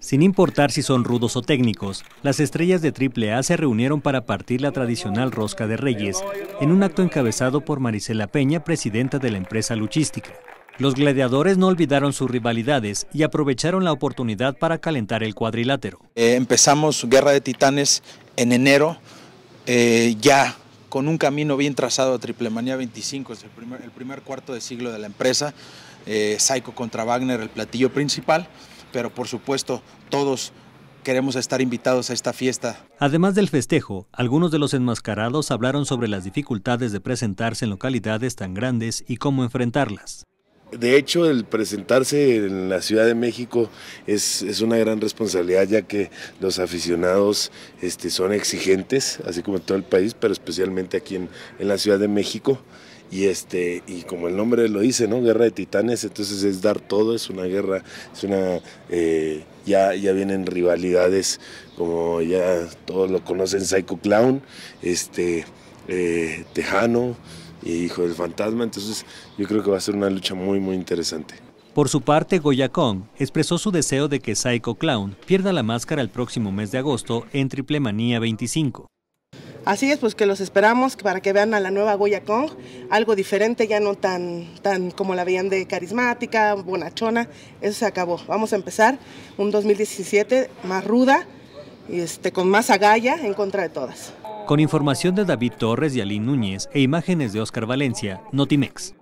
Sin importar si son rudos o técnicos, las estrellas de AAA se reunieron para partir la tradicional rosca de Reyes en un acto encabezado por Marisela Peña, presidenta de la empresa luchística. Los gladiadores no olvidaron sus rivalidades y aprovecharon la oportunidad para calentar el cuadrilátero. Eh, empezamos Guerra de Titanes en enero, eh, ya con un camino bien trazado a Manía 25, es el primer, cuarto de siglo de la empresa, eh, Psycho contra Wagner, el platillo principal pero por supuesto todos queremos estar invitados a esta fiesta. Además del festejo, algunos de los enmascarados hablaron sobre las dificultades de presentarse en localidades tan grandes y cómo enfrentarlas. De hecho, el presentarse en la Ciudad de México es, una gran responsabilidad, ya que los aficionados este, son exigentes, así como en todo el país, pero especialmente aquí en, en la Ciudad de México. Y, este, y como el nombre lo dice, ¿no? Guerra de titanes, entonces es dar todo, es una guerra, es una... Eh, ya, ya vienen rivalidades, como ya todos lo conocen, Psycho Clown, este, eh, Tejano y Hijo del Fantasma, entonces yo creo que va a ser una lucha muy, muy interesante. Por su parte, Goya Kong expresó su deseo de que Psycho Clown pierda la máscara el próximo mes de agosto en Manía 25. Así es, pues que los esperamos para que vean a la nueva Goya Kong, algo diferente, ya no tan, tan como la veían de carismática, bonachona, eso se acabó. Vamos a empezar un 2017 más ruda, este, con más agalla en contra de todas. Con información de David Torres y Alín Núñez e imágenes de Oscar Valencia, Notimex.